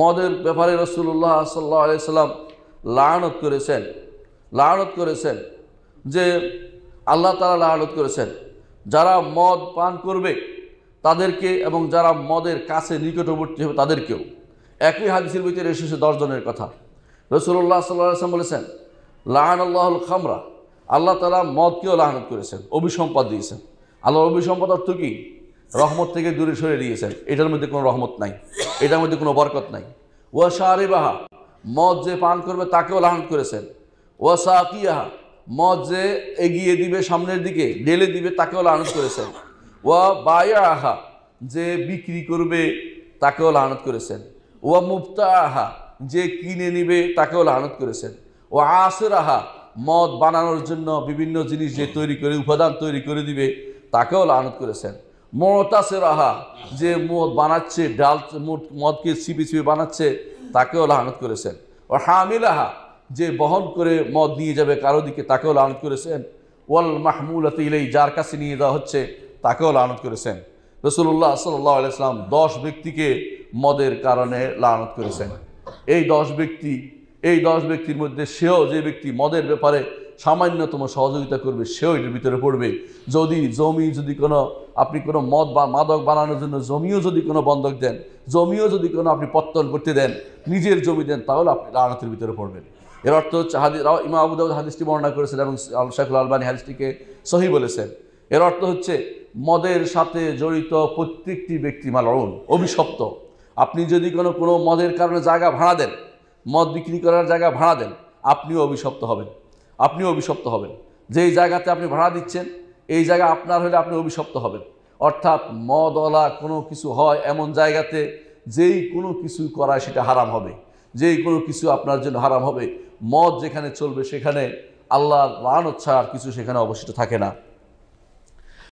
মদের ব্যাপারে রসুল্লাহ সাল্লাহ আলাইসাল্লাম লায়নত করেছেন লায়নত করেছেন যে আল্লাহ তালা লায়নত করেছেন যারা মদ পান করবে তাদেরকে এবং যারা মদের কাছে নিকটবর্তী হবে তাদেরকেও একই হাদিসের ভিতরে এসেছে দশজনের কথা রসুল্লাহ সাল্লাম বলেছেন লাহান আল্লাহুল খামরা আল্লাহ তালা মদকেও লাহানত করেছেন অভিসম্পদ দিয়েছেন আল্লাহর অভিসম্পদ অর্থ কি রহমত থেকে দূরে সরে দিয়েছেন এটার মধ্যে কোনো রহমত নাই এটার মধ্যে কোনো বরকত নাই ওয়া বাহা মদ যে পান করবে তাকেও লাহান করেছেন ওয়া আহা মদ যে এগিয়ে দিবে সামনের দিকে ঢেলে দিবে তাকেও লাহানত করেছেন ওয়া বায়া আহা যে বিক্রি করবে তাকেও লাহানত করেছেন ওয়া মুফতা আহা যে কিনে নিবে তাকেও লাহানত করেছেন ও আসের আহা মদ বানানোর জন্য বিভিন্ন জিনিস যে তৈরি করে উপাদান তৈরি করে দিবে তাকেও লাহানত করেছেন মতাসে রাহা যে মদ বানাচ্ছে ডাল মদকে ছিপি ছিপি বানাচ্ছে তাকেও লাহানত করেছেন ও হামিলাহা যে বহন করে মদ নিয়ে যাবে কারো দিকে তাকেও লানত করেছেন ওয়াল মাহমুল ইলেই যার কাছে নিয়ে যাওয়া হচ্ছে তাকেও লানত করেছেন রসুল্লাহ সাল্লাহ আলাইসলাম দশ ব্যক্তিকে মদের কারণে লানত করেছেন এই দশ ব্যক্তি এই দশ ব্যক্তির মধ্যে সেও যে ব্যক্তি মদের ব্যাপারে সামান্যতম সহযোগিতা করবে সেও এটির ভিতরে পড়বে যদি জমি যদি কোনো আপনি কোনো মদ বা মাদক বানানোর জন্য জমিও যদি কোনো বন্ধক দেন জমিও যদি কোনো আপনি পত্তন করতে দেন নিজের জমি দেন তাহলে আপনি রানতের ভিতরে পড়বেন এর অর্থ হচ্ছে হাদি ইমা আবুদাউদ হাদিসটি বর্ণনা করেছেন এবং শাহুল আলবানী হাদিসটিকে সহি বলেছেন এর অর্থ হচ্ছে মদের সাথে জড়িত প্রত্যেকটি ব্যক্তি লড়ন অভিশপ্ত আপনি যদি কোনো কোনো মদের কারণে জায়গা ভাড়া দেন মদ বিক্রি করার জায়গা ভাড়া দেন আপনিও অভিশপ্ত হবেন আপনিও অভিশপ্ত হবেন যেই জায়গাতে আপনি ভাড়া দিচ্ছেন এই জায়গা আপনার হলে আপনি অভিশপ্ত হবেন অর্থাৎ মদলা কোনো কিছু হয় এমন জায়গাতে যেই কোনো কিছু করা সেটা হারাম হবে যেই কোনো কিছু আপনার জন্য হারাম হবে মদ যেখানে চলবে সেখানে আল্লাহর রান ছাড়া কিছু সেখানে অবশিষ্ট থাকে না